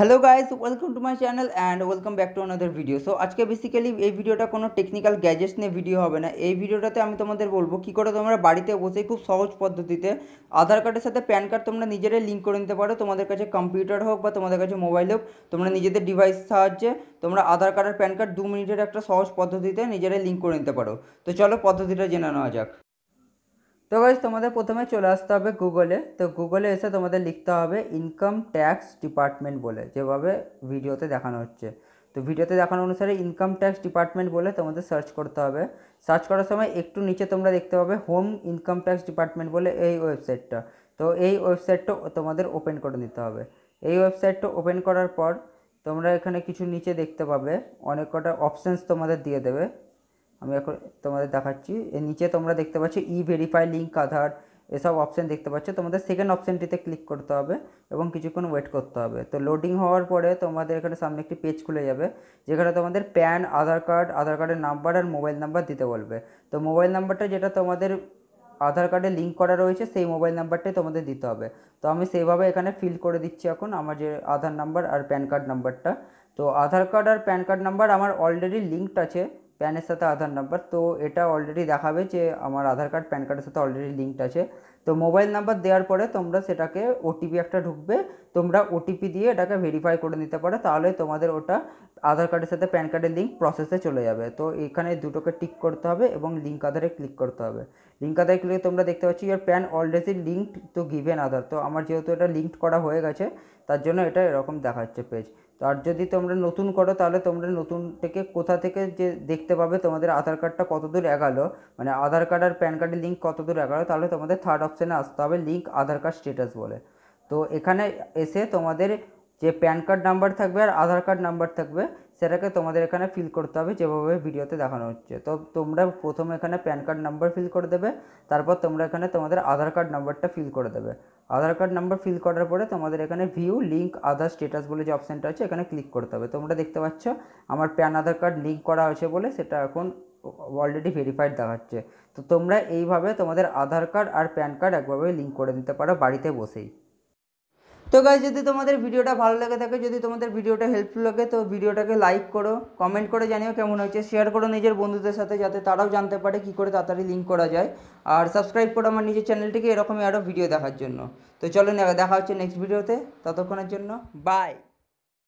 hello guys welcome to my channel and welcome back to another video so আজকে basically এই ভিডিওটা কোনো technical gadgets নিয়ে video হবে না এই ভিডিওটাতে আমি তোমাদের বলবো কী করে তোমরা বাড়িতে বসেই খুব সহজ পদ্ধতিতে আধার কার্ডের সাথে প্যান কার্ড তোমরা নিজেরাই লিঙ্ক করে নিতে পারো তোমাদের কাছে কম্পিউটার হোক বা তোমাদের কাছে মোবাইল হোক তোমরা নিজেদের ডিভাইস সাহায্যে তোমরা আধার কার্ড আর প্যান কার্ড দু মিনিটের একটা সহজ পদ্ধতিতে নিজেরাই লিঙ্ক করে নিতে পারো তো চলো পদ্ধতিটা জেনে নেওয়া যাক তো গাইজ তোমাদের প্রথমে চলে আসতে হবে গুগলে তো গুগলে এসে তোমাদের লিখতে হবে ইনকাম ট্যাক্স ডিপার্টমেন্ট বলে যেভাবে ভিডিওতে দেখানো হচ্ছে তো ভিডিওতে দেখানো অনুসারে ইনকাম ট্যাক্স ডিপার্টমেন্ট বলে তোমাদের সার্চ করতে হবে সার্চ করার সময় একটু নিচে তোমরা দেখতে পাবে হোম ইনকাম ট্যাক্স ডিপার্টমেন্ট বলে এই ওয়েবসাইটটা তো এই ওয়েবসাইটটা তোমাদের ওপেন করে নিতে হবে এই ওয়েবসাইটটা ওপেন করার পর তোমরা এখানে কিছু নিচে দেখতে পাবে অনেক কটা অপশানস তোমাদের দিয়ে দেবে আমি এখন তোমাদের দেখাচ্ছি এর নিচে তোমরা দেখতে পাচ্ছ ই ভেরিফাই লিঙ্ক আধার এসব অপশান দেখতে পাচ্ছ তোমাদের সেকেন্ড অপশানটিতে ক্লিক করতে হবে এবং কিছুক্ষণ ওয়েট করতে হবে তো লোডিং হওয়ার পরে তোমাদের এখানে সামনে একটি পেজ খুলে যাবে যেখানে তোমাদের প্যান আধার কার্ড আধার কার্ডের নাম্বার আর মোবাইল নাম্বার দিতে বলবে তো মোবাইল নাম্বারটা যেটা তোমাদের আধার কার্ডে লিঙ্ক করা রয়েছে সেই মোবাইল নাম্বারটাই তোমাদের দিতে হবে তো আমি সেইভাবে এখানে ফিল করে দিচ্ছি এখন আমার যে আধার নাম্বার আর প্যান কার্ড নাম্বারটা তো আধার কার্ড আর প্যান কার্ড নাম্বার আমার অলরেডি লিঙ্কড আছে প্যানের সাথে আধার নাম্বার তো এটা অলরেডি দেখাবে যে আমার আধার কার্ড প্যান কার্ডের সাথে অলরেডি লিঙ্কড আছে তো মোবাইল নাম্বার দেওয়ার পরে তোমরা সেটাকে ওটিপি একটা ঢুকবে তোমরা ওটিপি দিয়ে এটাকে ভেরিফাই করে নিতে পারো তাহলে তোমাদের ওটা আধার কার্ডের সাথে প্যান কার্ডের লিঙ্ক প্রসেসে চলে যাবে তো এখানে দুটোকে টিক করতে হবে এবং লিঙ্ক আধারে ক্লিক করতে হবে লিঙ্ক আধারে ক্লিক তোমরা দেখতে পাচ্ছি your PAN already linked to given Aadhaar তো আমার যেহেতু এটা লিঙ্কড করা হয়ে গেছে তার জন্য এটা এরকম দেখাচ্ছে পেজ আর যদি তোমরা নতুন করো তাহলে তোমরা নতুনটাকে কোথা থেকে যে দেখতে পাবে তোমাদের আধার কার্ডটা কতদূর এগালো মানে আধার কার্ড আর প্যান কার্ডের লিঙ্ক কতদূর এগালো তাহলে তোমাদের থার্ড অপশানে আসতে হবে লিঙ্ক আধার কার্ড স্টেটাস বলে তো এখানে এসে তোমাদের যে প্যান কার্ড নাম্বার থাকবে আর আধার কার্ড নাম্বার থাকবে সেটাকে তোমাদের এখানে ফিল করতে হবে যেভাবে ভিডিওতে দেখানো হচ্ছে তো তোমরা প্রথমে এখানে প্যান কার্ড নাম্বার ফিল করে দেবে তারপর তোমরা এখানে তোমাদের আধার কার্ড নাম্বারটা ফিল করে দেবে আধার কার্ড নাম্বার ফিল করার পরে তোমাদের এখানে ভিউ লিঙ্ক আধার স্টেটাস বলে যে অপশানটা আছে এখানে ক্লিক করতে হবে তোমরা দেখতে পাচ্ছ আমার প্যান আধার কার্ড লিঙ্ক করা হয়েছে বলে সেটা এখন অলরেডি ভেরিফাইড দেখাচ্ছে তো তোমরা এইভাবে তোমাদের আধার কার্ড আর প্যান কার্ড একভাবে লিঙ্ক করে দিতে পারো বাড়িতে বসেই তো গাছ যদি তোমাদের ভিডিওটা ভালো লেগে থাকে যদি তোমাদের ভিডিওটা হেল্পফুল লাগে তো ভিডিওটাকে লাইক করো কমেন্ট করে জানিও কেমন হয়েছে শেয়ার করো নিজের বন্ধুদের সাথে যাতে তারাও জানতে পারে কী করে তাড়াতাড়ি লিঙ্ক করা যায় আর সাবস্ক্রাইব করো আমার নিজের চ্যানেলটিকে এরকমই আরও ভিডিও দেখার জন্য তো চলো দেখা হচ্ছে নেক্সট ভিডিওতে ততক্ষণের জন্য বাই